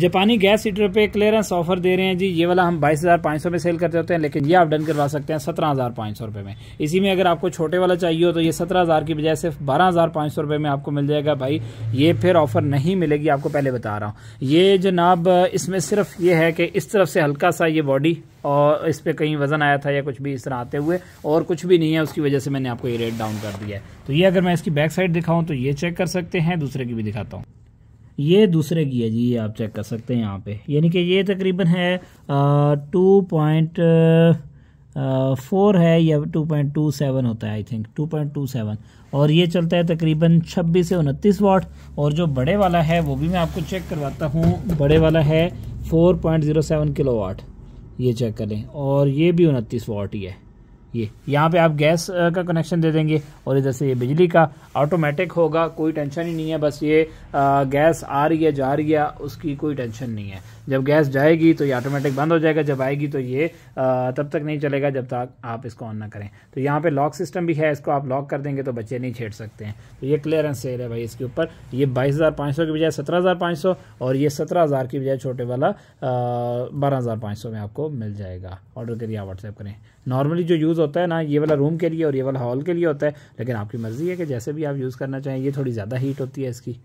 जापानी gas heater पे clearance offer दे रहे हैं जी ये वाला हम बाईस हज़ार पाँच सौ में सेल करते होते हैं लेकिन ये आप डन करवा सकते हैं सत्रह हज़ार पाँच सौ रुपये में इसी में अगर आपको छोटे वाला चाहिए हो तो ये सत्रह हज़ार की बजाय सिर्फ बारह हज़ार पाँच सौ रुपये में आपको मिल जाएगा भाई ये फिर ऑफर नहीं मिलेगी आपको पहले बता रहा हूँ ये जनाब इसमें सिर्फ ये है कि इस तरफ से हल्का सा ये बॉडी और इस पर कहीं वजन आया था या कुछ भी इस तरह आते हुए और कुछ भी नहीं है उसकी वजह से मैंने आपको ये रेट डाउन कर दिया है तो ये अगर मैं इसकी बैक साइड दिखाऊँ तो ये चेक कर सकते हैं दूसरे की भी दिखाता हूँ ये दूसरे की है जी ये आप चेक कर सकते हैं यहाँ पे यानी कि ये तकरीबन है टू पॉइंट फोर है या टू पॉइंट टू सेवन होता है I think two point two seven और ये चलता है तकरीबन छब्बीस से उनतीस वाट और जो बड़े वाला है वो भी मैं आपको चेक करवाता हूँ बड़े वाला है four point zero seven kilowatt ये चेक करें और ये भी उनतीस वाट ही है ये यहाँ पे आप गैस का कनेक्शन दे देंगे और इधर से ये बिजली का ऑटोमेटिक होगा कोई टेंशन ही नहीं है बस ये आ, गैस आ रही है जा रही है उसकी कोई टेंशन नहीं है जब गैस जाएगी तो ये ऑटोमेटिक बंद हो जाएगा जब आएगी तो ये आ, तब तक नहीं चलेगा जब तक आप इसको ऑन ना करें तो यहाँ पे लॉक सिस्टम भी है इसको आप लॉक कर देंगे तो बच्चे नहीं छेड़ सकते हैं तो ये क्लियरेंस सेल है भाई इसके ऊपर ये बाईस की बजाय सत्रह और ये सत्रह की बजाय छोटे वाला बारह में आपको मिल जाएगा ऑर्डर करिए आप व्हाट्सएप करें नॉर्मली जो यूज़ होता है ना ये वाला रूम के लिए और ये वाला हॉल के लिए होता है लेकिन आपकी मर्ज़ी है कि जैसे भी आप यूज़ करना चाहें ये थोड़ी ज़्यादा हीट होती है इसकी